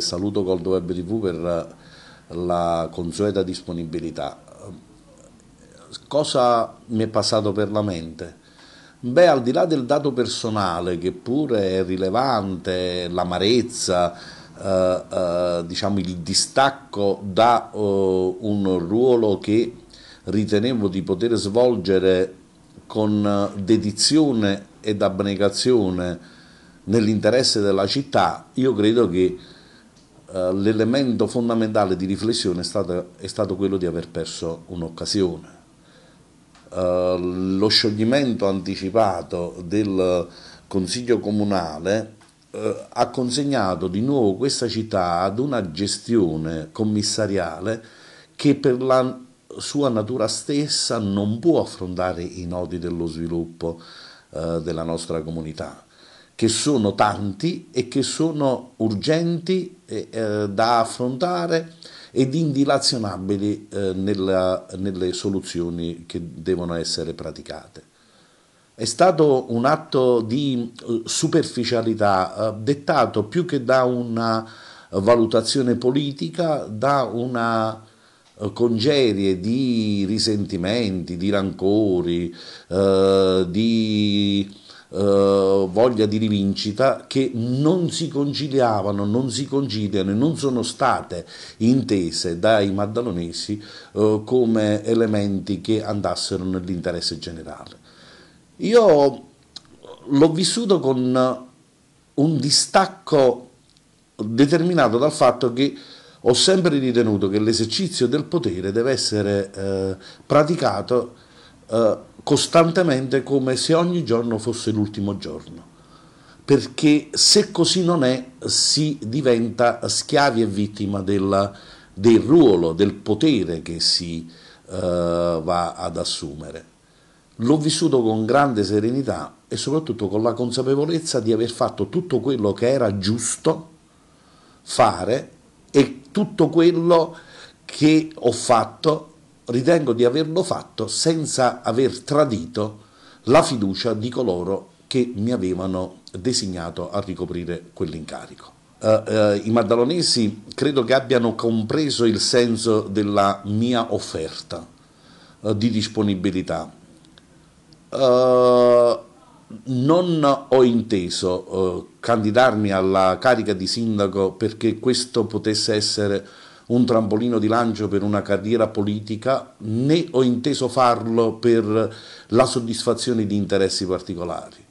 saluto Gold Web TV per la consueta disponibilità. Cosa mi è passato per la mente? Beh, al di là del dato personale, che pure è rilevante, l'amarezza, eh, eh, diciamo il distacco da eh, un ruolo che ritenevo di poter svolgere con dedizione ed abnegazione nell'interesse della città, io credo che eh, l'elemento fondamentale di riflessione è stato, è stato quello di aver perso un'occasione. Uh, lo scioglimento anticipato del Consiglio comunale uh, ha consegnato di nuovo questa città ad una gestione commissariale che per la sua natura stessa non può affrontare i nodi dello sviluppo uh, della nostra comunità, che sono tanti e che sono urgenti eh, da affrontare ed indilazionabili eh, nella, nelle soluzioni che devono essere praticate. È stato un atto di eh, superficialità eh, dettato più che da una valutazione politica, da una eh, congerie di risentimenti, di rancori, eh, di eh, voglia di rivincita che non si conciliavano, non si conciliano e non sono state intese dai maddalonesi eh, come elementi che andassero nell'interesse generale. Io l'ho vissuto con un distacco determinato dal fatto che ho sempre ritenuto che l'esercizio del potere deve essere eh, praticato eh, costantemente come se ogni giorno fosse l'ultimo giorno, perché se così non è si diventa schiavi e vittima della, del ruolo, del potere che si eh, va ad assumere. L'ho vissuto con grande serenità e soprattutto con la consapevolezza di aver fatto tutto quello che era giusto fare e tutto quello che ho fatto ritengo di averlo fatto senza aver tradito la fiducia di coloro che mi avevano designato a ricoprire quell'incarico. Uh, uh, I maddalonesi credo che abbiano compreso il senso della mia offerta uh, di disponibilità. non ho inteso candidarmi alla carica di sindaco perché questo potesse essere un trampolino di lancio per una carriera politica, né ho inteso farlo per la soddisfazione di interessi particolari.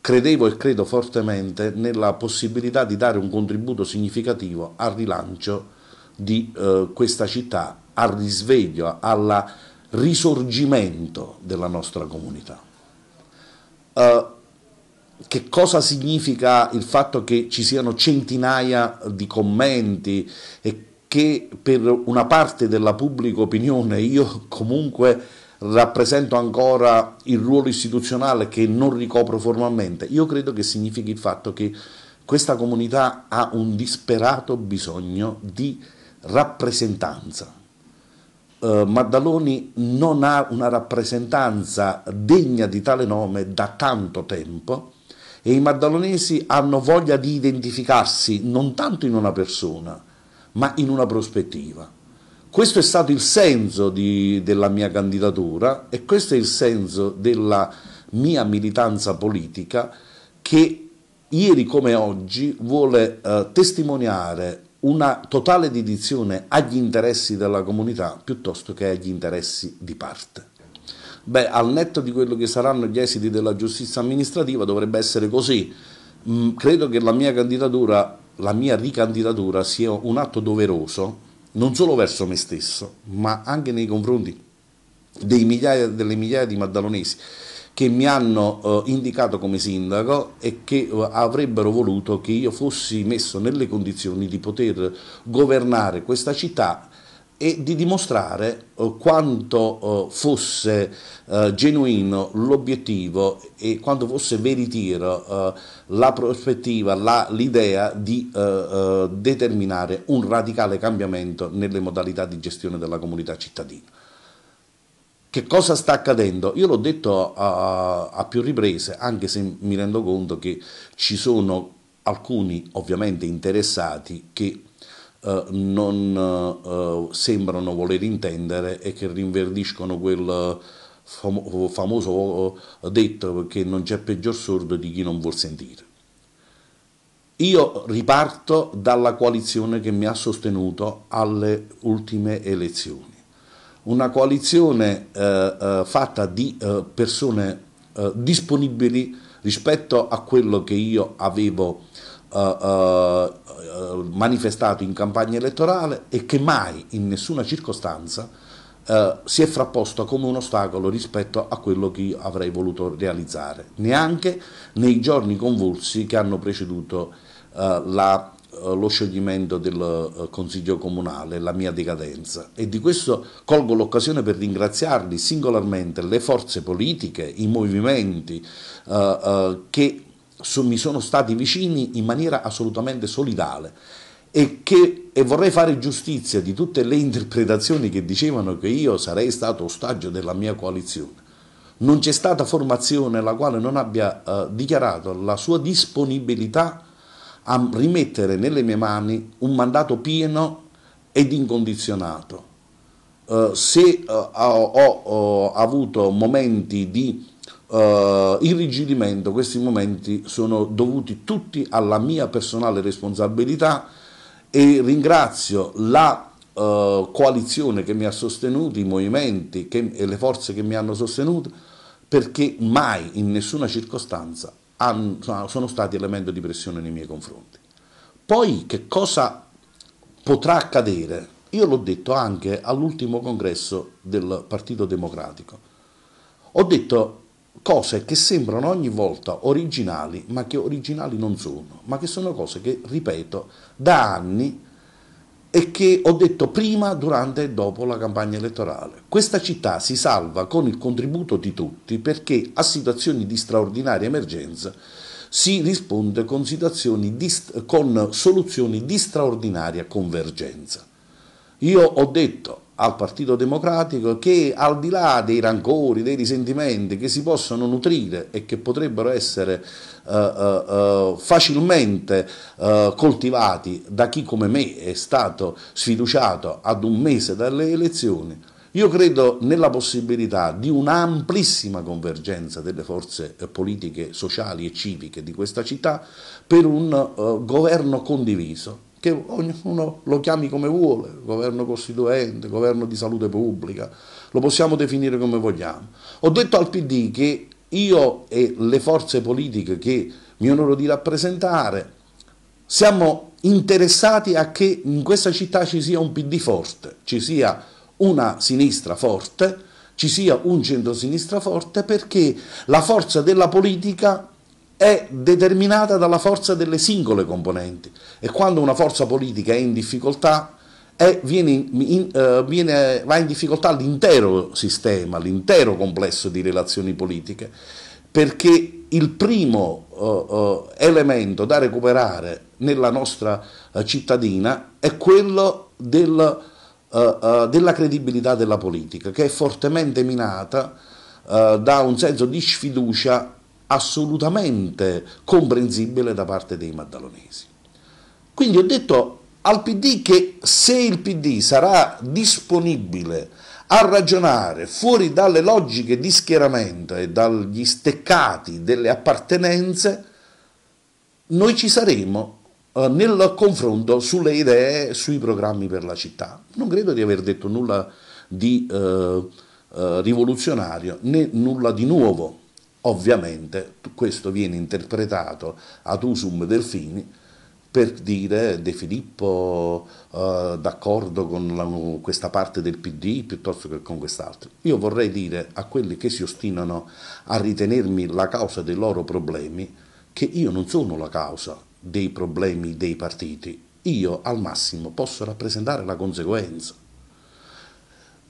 Credevo e credo fortemente nella possibilità di dare un contributo significativo al rilancio di eh, questa città, al risveglio, al risorgimento della nostra comunità. Uh, che cosa significa il fatto che ci siano centinaia di commenti e che per una parte della pubblica opinione io comunque rappresento ancora il ruolo istituzionale che non ricopro formalmente, io credo che significhi il fatto che questa comunità ha un disperato bisogno di rappresentanza. Uh, Maddaloni non ha una rappresentanza degna di tale nome da tanto tempo e i maddalonesi hanno voglia di identificarsi non tanto in una persona, ma in una prospettiva. Questo è stato il senso di, della mia candidatura e questo è il senso della mia militanza politica che ieri come oggi vuole eh, testimoniare una totale dedizione agli interessi della comunità piuttosto che agli interessi di parte. Beh, al netto di quello che saranno gli esiti della giustizia amministrativa dovrebbe essere così. Mm, credo che la mia candidatura la mia ricandidatura sia un atto doveroso non solo verso me stesso, ma anche nei confronti migliaia, delle migliaia di maddalonesi che mi hanno eh, indicato come sindaco e che eh, avrebbero voluto che io fossi messo nelle condizioni di poter governare questa città e di dimostrare eh, quanto eh, fosse eh, genuino l'obiettivo e quanto fosse veritiero la prospettiva, l'idea di determinare un radicale cambiamento nelle modalità di gestione della comunità cittadina. Che cosa sta accadendo? Io l'ho detto a, a più riprese, anche se mi rendo conto che ci sono alcuni ovviamente interessati che eh, non eh, sembrano voler intendere e che rinverdiscono quel eh, famoso detto che non c'è peggior sordo di chi non vuol sentire. Io riparto dalla coalizione che mi ha sostenuto alle ultime elezioni, una coalizione eh, eh, fatta di eh, persone disponibili rispetto a quello che io avevo eh, eh, manifestato in campagna elettorale e che mai in nessuna circostanza Uh, si è frapposto come un ostacolo rispetto a quello che io avrei voluto realizzare, neanche nei giorni convulsi che hanno preceduto uh, la, lo scioglimento del Consiglio Comunale, la mia decadenza. E di questo colgo l'occasione per ringraziarli singolarmente le forze politiche, i movimenti che su, mi sono stati vicini in maniera assolutamente solidale e, che, e vorrei fare giustizia di tutte le interpretazioni che dicevano che io sarei stato ostaggio della mia coalizione. Non c'è stata formazione la quale non abbia eh, dichiarato la sua disponibilità a rimettere nelle mie mani un mandato pieno ed incondizionato. Eh, se eh, ho, ho, ho avuto momenti di uh, irrigidimento, questi momenti sono dovuti tutti alla mia personale responsabilità e ringrazio la uh, coalizione che mi ha sostenuto, i movimenti che, e le forze che mi hanno sostenuto, perché mai in nessuna circostanza hanno, sono stati elemento di pressione nei miei confronti. Poi che cosa potrà accadere? Io l'ho detto anche all'ultimo congresso del Partito Democratico. Ho detto cose che sembrano ogni volta originali, ma che originali non sono, ma che sono cose che ripeto da anni e che ho detto prima, durante e dopo la campagna elettorale. Questa città si salva con il contributo di tutti perché a situazioni di straordinaria emergenza si risponde con, di, con soluzioni di straordinaria convergenza. Io ho detto al Partito Democratico che al di là dei rancori, dei risentimenti che si possono nutrire e che potrebbero essere uh, uh, facilmente uh, coltivati da chi come me è stato sfiduciato ad un mese dalle elezioni, io credo nella possibilità di un'amplissima convergenza delle forze politiche, sociali e civiche di questa città per un governo condiviso che ognuno lo chiami come vuole, governo costituente, governo di salute pubblica, lo possiamo definire come vogliamo. Ho detto al PD che io e le forze politiche che mi onoro di rappresentare siamo interessati a che in questa città ci sia un PD forte, ci sia una sinistra forte, ci sia un centrosinistra forte perché la forza della politica è determinata dalla forza delle singole componenti e quando una forza politica è in difficoltà viene in, uh, viene, va in difficoltà l'intero sistema, l'intero complesso di relazioni politiche, perché il primo uh, uh, elemento da recuperare nella nostra cittadina è quello del, della credibilità della politica, che è fortemente minata da un senso di sfiducia assolutamente comprensibile da parte dei maddalonesi. Quindi ho detto al PD che se il PD sarà disponibile a ragionare fuori dalle logiche di schieramento e dagli steccati delle appartenenze, noi ci saremo eh, nel confronto sulle idee, sui programmi per la città. Non credo di aver detto nulla di eh, eh, rivoluzionario né nulla di nuovo Ovviamente questo viene interpretato ad usum Delfini per dire De Filippo eh, d'accordo con la, questa parte del PD piuttosto che con quest'altro. Io vorrei dire a quelli che si ostinano a ritenermi la causa dei loro problemi che io non sono la causa dei problemi dei partiti, io al massimo posso rappresentare la conseguenza.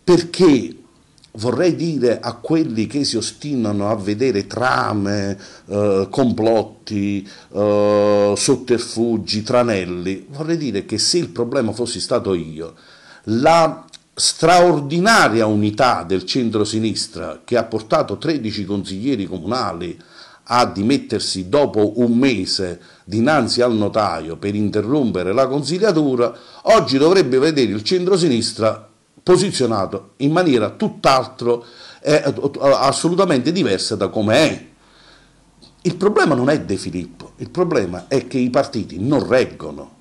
Perché vorrei dire a quelli che si ostinano a vedere trame, eh, complotti, eh, sotterfugi, tranelli, vorrei dire che se il problema fossi stato io, la straordinaria unità del centro-sinistra che ha portato 13 consiglieri comunali a dimettersi dopo un mese dinanzi al notaio per interrompere la consigliatura, oggi dovrebbe vedere il centro-sinistra posizionato in maniera tutt'altro, eh, assolutamente diversa da come è. Il problema non è De Filippo, il problema è che i partiti non reggono,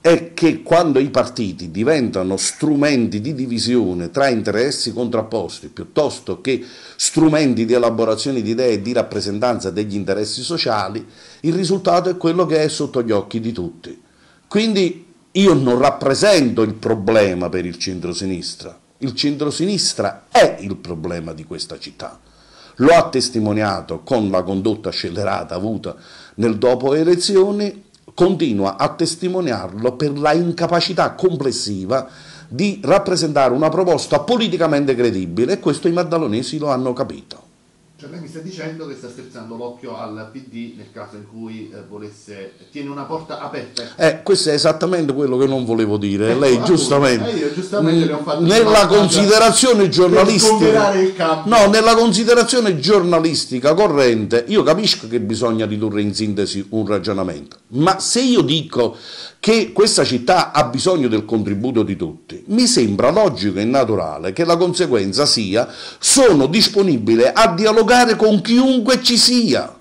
è che quando i partiti diventano strumenti di divisione tra interessi contrapposti piuttosto che strumenti di elaborazione di idee e di rappresentanza degli interessi sociali, il risultato è quello che è sotto gli occhi di tutti. Quindi io non rappresento il problema per il centrosinistra, il centrosinistra è il problema di questa città. Lo ha testimoniato con la condotta scellerata avuta nel dopo elezioni, continua a testimoniarlo per la incapacità complessiva di rappresentare una proposta politicamente credibile e questo i maddalonesi lo hanno capito. Cioè lei mi sta dicendo che sta strizzando l'occhio al PD nel caso in cui eh, volesse, tiene una porta aperta. Eh, questo è esattamente quello che non volevo dire. Ecco, lei appunto, giustamente, eh, io, giustamente mh, nella considerazione giornalistica No, nella considerazione giornalistica corrente, io capisco che bisogna ridurre in sintesi un ragionamento, ma se io dico che questa città ha bisogno del contributo di tutti, mi sembra logico e naturale che la conseguenza sia sono disponibile a dialogare dialogare con chiunque ci sia.